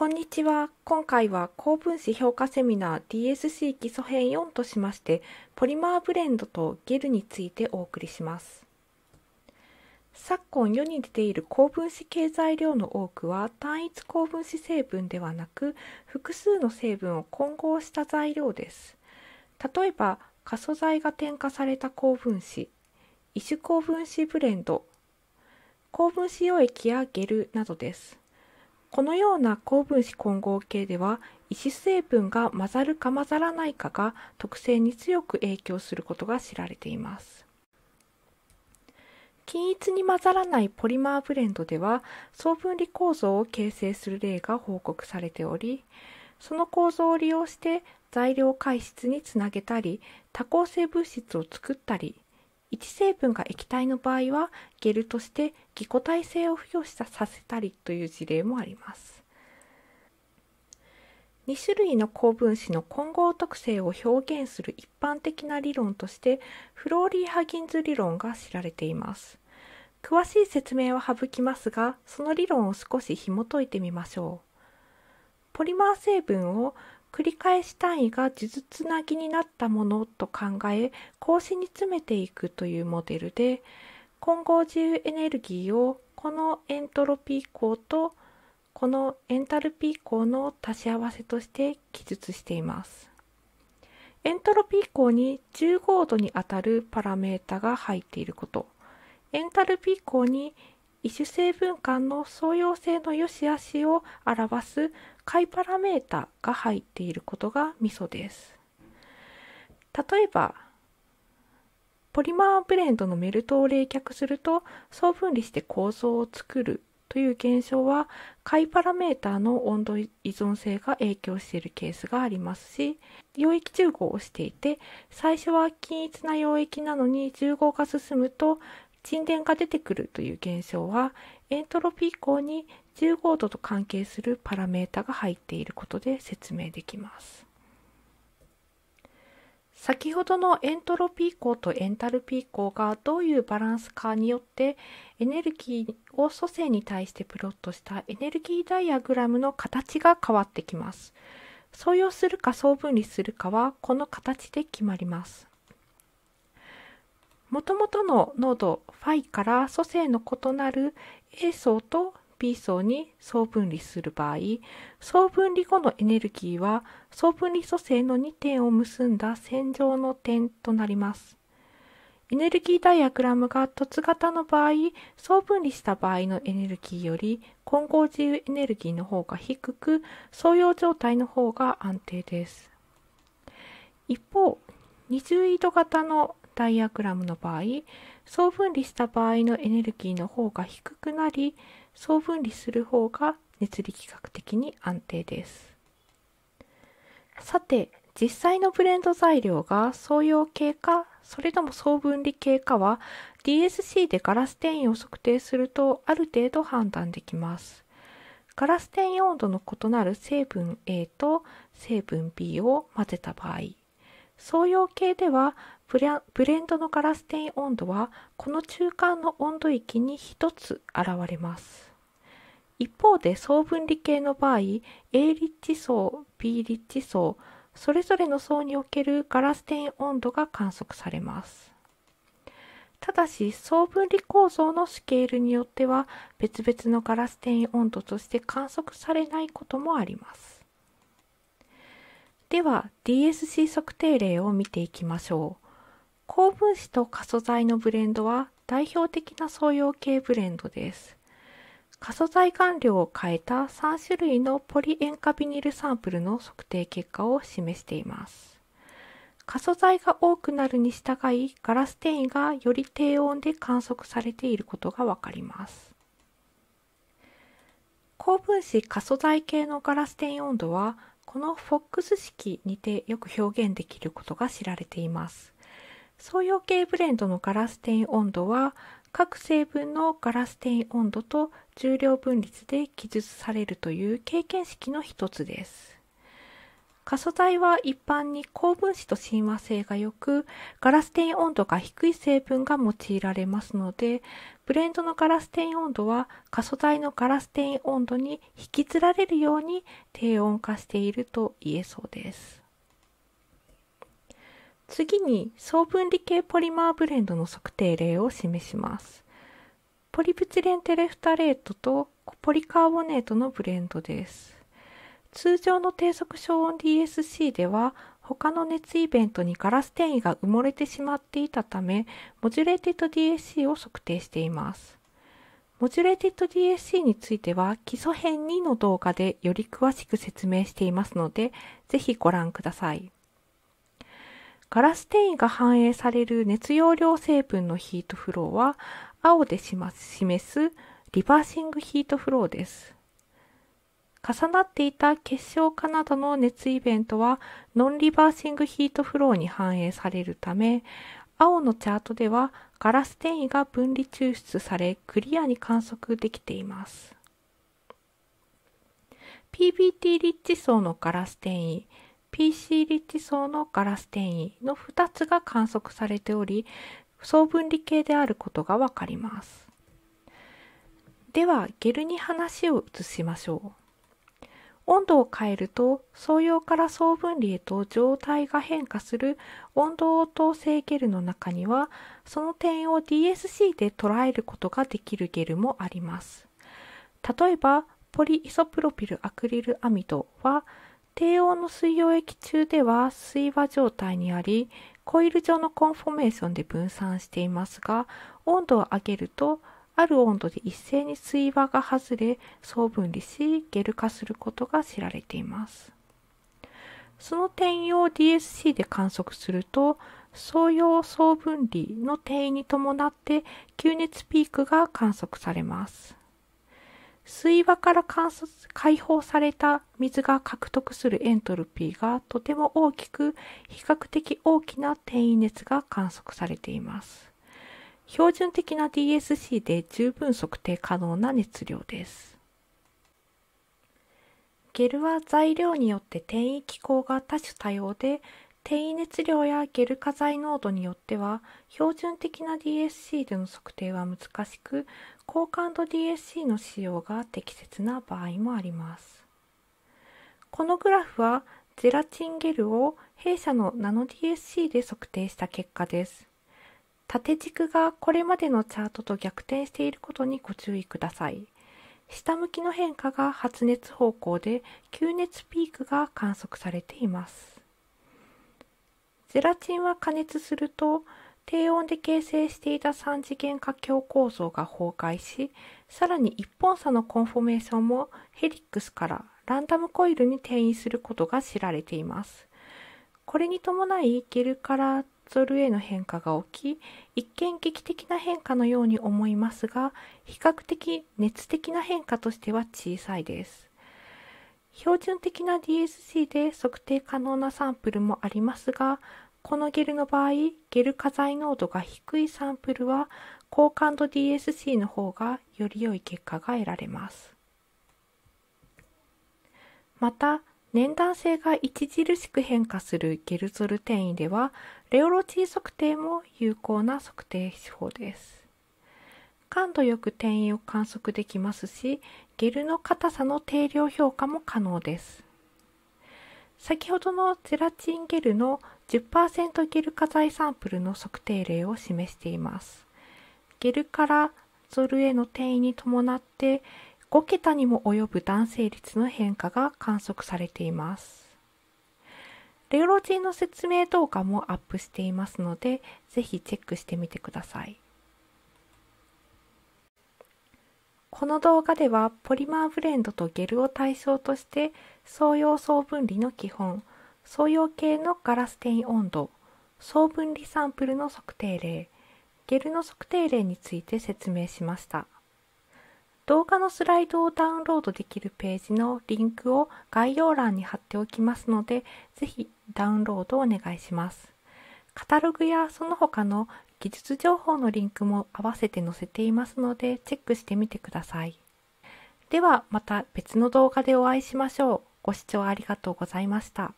こんにちは。今回は高分子評価セミナー DSC 基礎編4としまして、ポリマーブレンドとゲルについてお送りします。昨今世に出ている高分子系材料の多くは単一高分子成分ではなく複数の成分を混合した材料です。例えば、過疎材が添加された高分子、異種高分子ブレンド、高分子溶液やゲルなどです。このような高分子混合系では石成分が混ざるか混ざらないかが特性に強く影響することが知られています。均一に混ざらないポリマーブレンドでは総分離構造を形成する例が報告されておりその構造を利用して材料解質につなげたり多項性物質を作ったり1成分が液体の場合はゲルとして気固体性を付与したさせたりという事例もあります2種類の高分子の混合特性を表現する一般的な理論としてフローリー・ハギンズ理論が知られています詳しい説明は省きますがその理論を少し紐解いてみましょうポリマー成分を繰り返し単位が数珠つなぎになったものと考え格子に詰めていくというモデルで混合自由エネルギーをこのエントロピー項とこのエンタルピー項の足し合わせとして記述しています。エントロピー項に15度にあたるパラメータが入っていること、エンタルピー項に異種成分間の相容性の良し悪しを表すイパラメータが入っていることがミソです例えばポリマーブレンドのメルトを冷却すると総分離して構造を作るという現象は貝パラメーターの温度依存性が影響しているケースがありますし溶液中合をしていて最初は均一な溶液なのに中合が進むと沈殿が出てくるという現象はエントロピー項に15度と関係するパラメータが入っていることで説明できます。先ほどのエントロピー項とエンタルピー項がどういうバランスかによってエネルギーを組成に対してプロットしたエネルギーダイアグラムの形が変わってきます。相用するか相分離するかはこの形で決まります。もともとの濃度ファイから組成の異なる A 層と B 層に総分離する場合総分離後のエネルギーは総分離組成の2点を結んだ線上の点となりますエネルギーダイアグラムが凸型の場合総分離した場合のエネルギーより混合自由エネルギーの方が低く相用状態の方が安定です一方二重移動型のダイアグラムの場合総分離した場合のエネルギーの方が低くなり総分離する方が熱力学的に安定ですさて実際のブレンド材料が総用系かそれとも総分離系かは DSC でガラス転移を測定するとある程度判断できますガラス転移温度の異なる成分 A と成分 B を混ぜた場合総用系ではブレンドのガラス転移温度はこの中間の温度域に1つ現れます一方で層分離系の場合 A リッチ層 B リッチ層それぞれの層におけるガラス転移温度が観測されますただし層分離構造のスケールによっては別々のガラス転移温度として観測されないこともありますでは DSC 測定例を見ていきましょう高分子と過疎剤のブレンドは代表的な創用系ブレンドです。過疎剤顔料を変えた3種類のポリ塩化ビニルサンプルの測定結果を示しています。過疎剤が多くなるに従い、ガラス転移がより低温で観測されていることがわかります。高分子過疎剤系のガラス転移温度は、このフォックス式にてよく表現できることが知られています。創用系ブレンドのガラス転移温度は各成分のガラス転移温度と重量分率で記述されるという経験式の一つです。過疎剤は一般に高分子と親和性が良く、ガラス転移温度が低い成分が用いられますので、ブレンドのガラス転移温度は過疎剤のガラス転移温度に引きつられるように低温化していると言えそうです。次に総分離系ポリマーブレンドの測定例を示します。ポリプチレンテレフタレートとポリカーボネートのブレンドです。通常の低速消音 DSC では他の熱イベントにガラス転移が埋もれてしまっていたためモジュレーテッド DSC を測定しています。モジュレーテッド DSC については基礎編2の動画でより詳しく説明していますのでぜひご覧ください。ガラス転移が反映される熱容量成分のヒートフローは、青で示すリバーシングヒートフローです。重なっていた結晶化などの熱イベントはノンリバーシングヒートフローに反映されるため青のチャートではガラス転移が分離抽出されクリアに観測できています PBT リッチ層のガラス転移、PC リッチ層のガラス転移の2つが観測されており総分離系であることが分かりますではゲルに話を移しましょう温度を変えると相用から総分離へと状態が変化する温度応答性ゲルの中にはその点を DSC で捉えることができるゲルもあります例えばポリイソプロピルアクリルアミドは低温の水溶液中では水和状態にありコイル状のコンフォメーションで分散していますが温度を上げるとある温度で一斉に水和が外れ総分離しゲル化することが知られていますその転用を DSC で観測すると総用総分離の転移に伴って吸熱ピークが観測されます水和から観察解放された水が獲得するエントロピーがとても大きく比較的大きな転移熱が観測されています。標準的な DSC で十分測定可能な熱量です。ゲルは材料によって転移機構が多種多様で低熱量やゲル化剤濃度によっては標準的な DSC での測定は難しく高感度 DSC の使用が適切な場合もありますこのグラフはゼラチンゲルを弊社のナノ DSC で測定した結果です縦軸がこれまでのチャートと逆転していることにご注意ください下向きの変化が発熱方向で急熱ピークが観測されていますゼラチンは加熱すると低温で形成していた3次元化強構造が崩壊しさらに1本差のコンフォメーションもヘリックスからランダムコイルに転移することが知られていますこれに伴いゲルからゾルへの変化が起き一見劇的な変化のように思いますが比較的熱的な変化としては小さいです標準的な DSC で測定可能なサンプルもありますが、このゲルの場合、ゲル化剤濃度が低いサンプルは、高感度 DSC の方がより良い結果が得られます。また、年段性が著しく変化するゲルゾル転移では、レオロチー測定も有効な測定手法です。感度よく転移を観測できますし、ゲルの硬さの定量評価も可能です。先ほどのゼラチンゲルの10%ゲル化剤サンプルの測定例を示しています。ゲルからゾルへの転移に伴って5桁にも及ぶ男性率の変化が観測されています。レオロジーの説明動画もアップしていますので、ぜひチェックしてみてください。この動画ではポリマーブレンドとゲルを対象として総用総分離の基本総用系のガラス転移温度総分離サンプルの測定例ゲルの測定例について説明しました動画のスライドをダウンロードできるページのリンクを概要欄に貼っておきますので是非ダウンロードお願いしますカタログやその他の技術情報のリンクも合わせて載せていますのでチェックしてみてください。ではまた別の動画でお会いしましょう。ご視聴ありがとうございました。